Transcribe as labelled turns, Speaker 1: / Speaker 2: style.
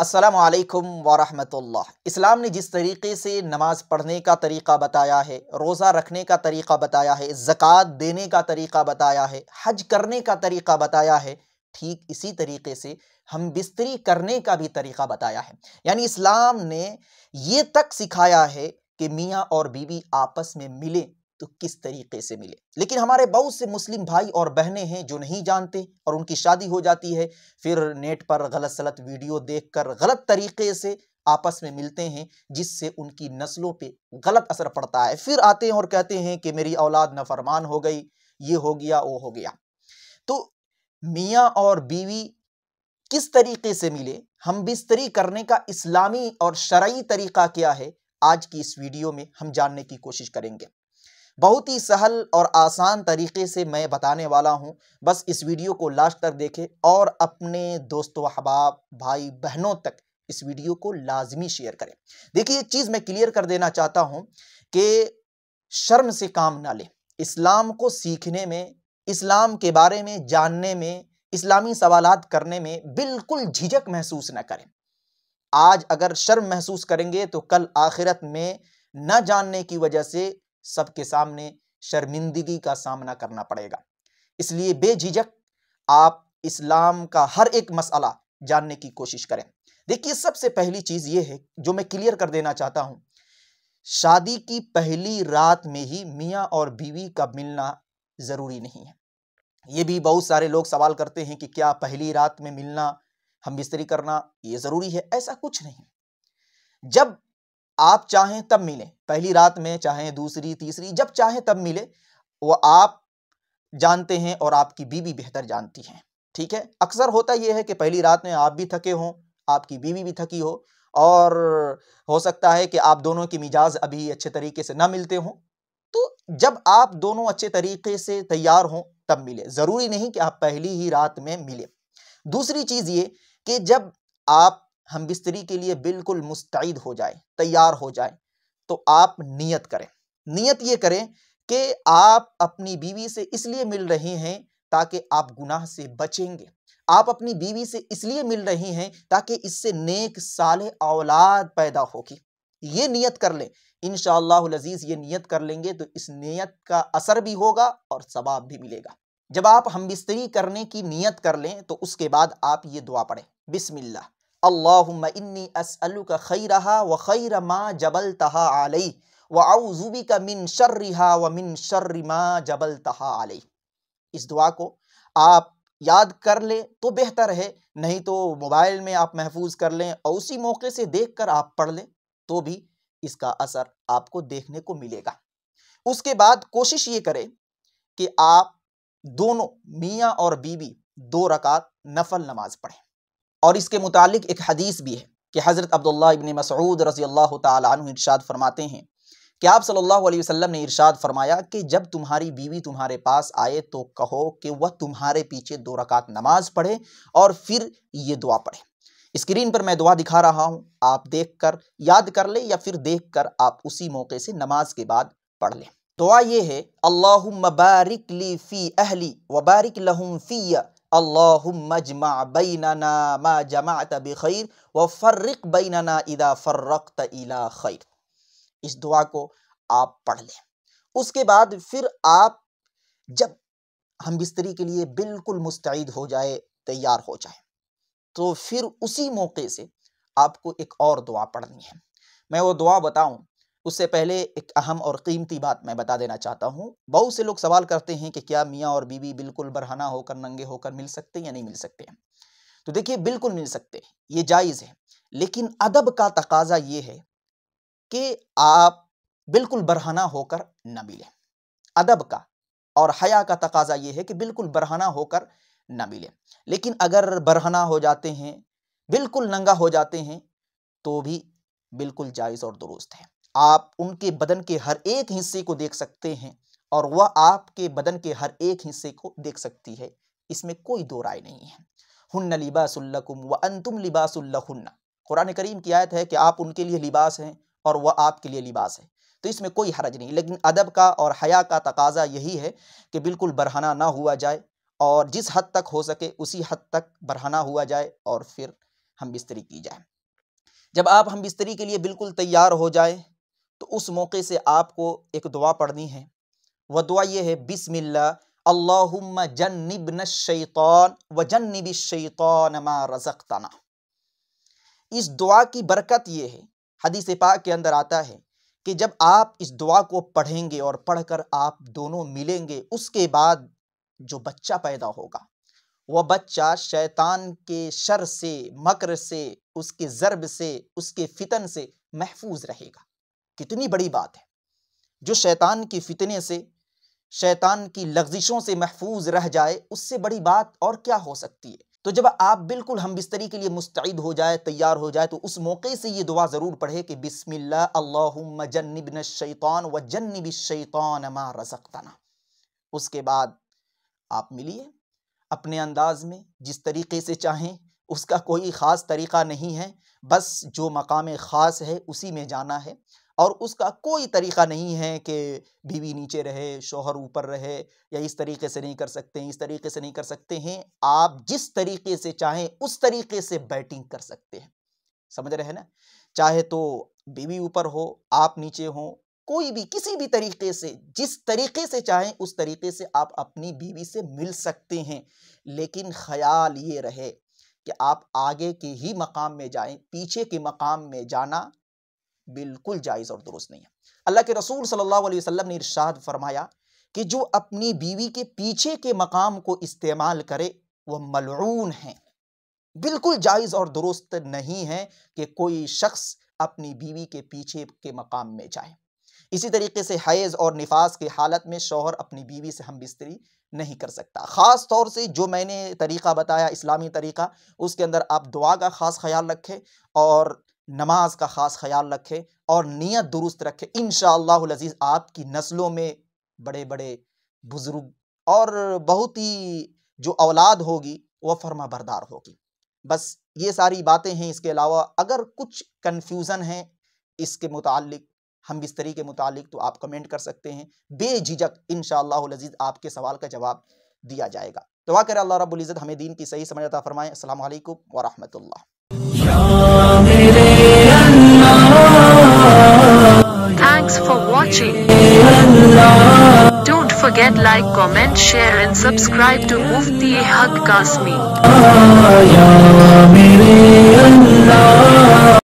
Speaker 1: असलकम वरहमतुल्लाह इस्लाम ने जिस तरीके से नमाज़ पढ़ने का तरीका बताया है रोज़ा रखने का तरीका बताया है ज़क़़त देने का तरीका बताया है हज करने का तरीका बताया है ठीक इसी तरीके से हम बिस्तरी करने का भी तरीका बताया है यानी इस्लाम ने ये तक सिखाया है कि मियाँ और बीवी आपस में मिलें तो किस तरीके से मिले लेकिन हमारे बहुत से मुस्लिम भाई और बहनें हैं जो नहीं जानते और उनकी शादी हो जाती है फिर नेट पर गलत सलत वीडियो देखकर गलत तरीके से आपस में मिलते हैं जिससे उनकी नस्लों पे गलत असर पड़ता है फिर आते हैं और कहते हैं कि मेरी औलाद नफरमान हो गई ये हो गया वो हो गया तो मियाँ और बीवी किस तरीके से मिले हम बिस्तरी करने का इस्लामी और शरा तरीका क्या है आज की इस वीडियो में हम जानने की कोशिश करेंगे बहुत ही सहल और आसान तरीके से मैं बताने वाला हूँ बस इस वीडियो को लास्ट तक देखें और अपने दोस्तों अहबाब भाई बहनों तक इस वीडियो को लाजमी शेयर करें देखिए एक चीज़ मैं क्लियर कर देना चाहता हूँ कि शर्म से काम ना लें इस्लाम को सीखने में इस्लाम के बारे में जानने में इस्लामी सवाल करने में बिल्कुल झिझक महसूस न करें आज अगर शर्म महसूस करेंगे तो कल आखिरत में न जानने की वजह से सबके सामने शर्मिंदगी का सामना करना पड़ेगा इसलिए बेझिझक आप इस्लाम का हर एक मसला जानने की कोशिश करें देखिए सबसे पहली चीज़ ये है जो मैं क्लियर कर देना चाहता हूं शादी की पहली रात में ही मियाँ और बीवी का मिलना ज़रूरी नहीं है ये भी बहुत सारे लोग सवाल करते हैं कि क्या पहली रात में मिलना हम बिस्तरी करना ये ज़रूरी है ऐसा कुछ नहीं जब आप चाहें तब मिलें पहली रात में चाहें दूसरी तीसरी जब चाहें तब मिले वो आप जानते हैं और आपकी बीवी बेहतर जानती हैं ठीक है अक्सर होता यह है कि पहली रात में आप भी थके हों आपकी बीवी भी थकी हो और हो सकता है कि आप दोनों के मिजाज अभी अच्छे तरीके से ना मिलते हों तो जब आप दोनों अच्छे तरीके से तैयार हों तब मिले ज़रूरी नहीं कि आप पहली ही रात में मिले दूसरी चीज़ ये कि जब आप हम बिस्तरी के लिए बिल्कुल मुस्तैद हो जाए तैयार हो जाए तो आप नियत करें नियत ये करें कि आप अपनी बीवी से इसलिए मिल रहे हैं ताकि आप गुनाह से बचेंगे आप अपनी बीवी से इसलिए मिल रहे हैं ताकि इससे नेक साल औलाद पैदा होगी ये नियत कर लें इन शजीज़ ये नियत कर लेंगे तो इस नियत का असर भी होगा और सवाब भी मिलेगा जब आप हम बिस्तरी करने की नियत कर लें तो उसके बाद आप ये दुआ पढ़ें बिस्मिल्लाह अल्लाहुम्मा इन्नी असअलुका खैरहा व खैर मा जबल तहा आलई व आउजुबी का मिन शर्रिहा व मिन शर्र मा जबल तहा आलई इस दुआ को आप याद कर लें तो बेहतर है नहीं तो मोबाइल में आप महफूज कर लें और उसी मौके से देख कर आप पढ़ लें तो भी इसका असर आपको देखने को मिलेगा उसके बाद कोशिश ये करें कि आप दोनों मियाँ और बीबी दो रकात नफल नमाज पढ़ें और इसके मुतालिक एक हदीस भी है कि हज़रत अब्दुल्ला इबन मसूद रजी अल्लाह तु इरशाद फरमाते हैं कि आप सल्लल्लाहु अलैहि वसल्लम ने इरशाद फरमाया कि जब तुम्हारी बीवी तुम्हारे पास आए तो कहो कि वह तुम्हारे पीछे दो रकात नमाज पढ़े और फिर ये दुआ पढ़े स्क्रीन पर मैं दुआ दिखा रहा हूँ आप देख कर याद कर लें या फिर देख कर आप उसी मौके से नमाज के बाद पढ़ लें दुआ ये है अल्लाह बारिक ली फ़ी अहली वबारिक लहम फ़िया अल्लाहुम्म जमा बैनना मा जमात बिखैर व फ़र्रक बैनना इदा फर्रक्त इला खैर इस दुआ को आप पढ़ लें उसके बाद फिर आप जब हम बिस्तरी के लिए बिल्कुल मुस्तैद हो जाए तैयार हो जाए तो फिर उसी मौके से आपको एक और दुआ पढ़नी है मैं वो दुआ बताऊं उससे पहले एक अहम और कीमती बात मैं बता देना चाहता हूँ बहुत से लोग सवाल करते हैं कि क्या मियाँ और बीवी बिल्कुल बरहना होकर नंगे होकर मिल सकते हैं या नहीं मिल सकते हैं तो देखिए बिल्कुल मिल सकते हैं ये जायज़ है लेकिन अदब का तकाजा ये है कि आप बिल्कुल बरहना होकर न मिलें अदब का और हया का तकाजा ये है कि बिल्कुल बरहना होकर न मिलें लेकिन अगर बरहना हो जाते हैं बिल्कुल नंगा हो जाते हैं तो भी बिल्कुल जायज़ और दुरुस्त है आप उनके बदन के हर एक हिस्से को देख सकते हैं और वह आपके बदन के हर एक हिस्से को देख सकती है इसमें कोई दो राय नहीं है हन्न लिबासुल्लकुम व अंतुम लिबासुल्लहुन्ना कुरान करीम की आयत है कि आप उनके लिए लिबास हैं और वह आपके लिए लिबास है तो इसमें कोई हरज नहीं लेकिन अदब का और हया का तकाजा यही है कि बिल्कुल बरहना ना हुआ जाए और जिस हद तक हो सके उसी हद तक बरहना हुआ जाए और फिर हम बिस्तरी की जाए जब आप हम बिस्तरी के लिए बिल्कुल तैयार हो जाए तो उस मौके से आपको एक दुआ पढ़नी है वह दुआ यह है बिसमिल्ला अल्लाहुम्म जन्निबन शैतान व जन्निब शैतान मा रज़क़तना इस दुआ की बरकत ये है हदीस पाक के अंदर आता है कि जब आप इस दुआ को पढ़ेंगे और पढ़कर आप दोनों मिलेंगे उसके बाद जो बच्चा पैदा होगा वह बच्चा शैतान के शर से मकर से उसके ज़रब से उसके फितन से महफूज रहेगा कितनी बड़ी बात है जो शैतान के फितने से शैतान की लफ्जिशों से महफूज रह जाए उससे बड़ी बात और क्या हो सकती है तो जब आप बिल्कुल हम बिस्तरी के लिए मुस्तैद हो जाए तैयार हो जाए तो उस मौके से ये दुआ ज़रूर पढ़े कि बिसमिल्ला जन्निबन शैतान व जन्निब शैतान मा उसके बाद आप मिलिए अपने अंदाज में जिस तरीके से चाहें उसका कोई ख़ास तरीका नहीं है बस जो मकाम ख़ास है उसी में जाना है और उसका कोई तरीक़ा नहीं है कि बीवी नीचे रहे शोहर ऊपर रहे या इस तरीके से नहीं कर सकते इस तरीके से नहीं कर सकते हैं आप जिस तरीके से चाहें उस तरीके से बैटिंग कर सकते हैं समझ रहे हैं ना चाहे तो बीवी ऊपर हो आप नीचे हो कोई भी किसी भी तरीके से जिस तरीके से चाहें उस तरीके से आप अपनी बीवी से मिल सकते हैं लेकिन ख्याल ये रहे कि आप आगे के ही मकाम में जाएं पीछे के मकाम में जाना बिल्कुल जायज़ और दुरुस्त नहीं है अल्लाह के रसूल सल्लल्लाहु अलैहि वसल्लम ने इरशाद फरमाया कि जो अपनी बीवी के पीछे के मकाम को इस्तेमाल करे वह मलरून है बिल्कुल जायज़ और दुरुस्त नहीं है कि कोई शख्स अपनी बीवी के पीछे के मकाम में जाए इसी तरीके से हैज़ और निफास की हालत में शोहर अपनी बीवी से हम बिस्तरी नहीं कर सकता ख़ास तौर से जो मैंने तरीका बताया इस्लामी तरीका उसके अंदर आप दुआ का ख़ास ख्याल रखें और नमाज का ख़ास ख्याल रखे और नीयत दुरुस्त रखे इन शज़ीज़ आपकी नस्लों में बड़े बड़े बुज़ुर्ग और बहुत ही जो औलाद होगी वह फर्मा बरदार होगी बस ये सारी बातें हैं इसके अलावा अगर कुछ कन्फ्यूज़न है इसके मुतालिक हम बिस्तरी के मुतल तो आप कमेंट कर सकते हैं बेझिझक इन शजीज़ आपके सवाल का जवाब दिया जाएगा तो वाकर अल्लाह रबुल्ज़त हमें दीन की सही समझता फ़रमाएँ असल वरहमल watching. Don't forget like, comment, share and subscribe to Mufti Haq Kasmi.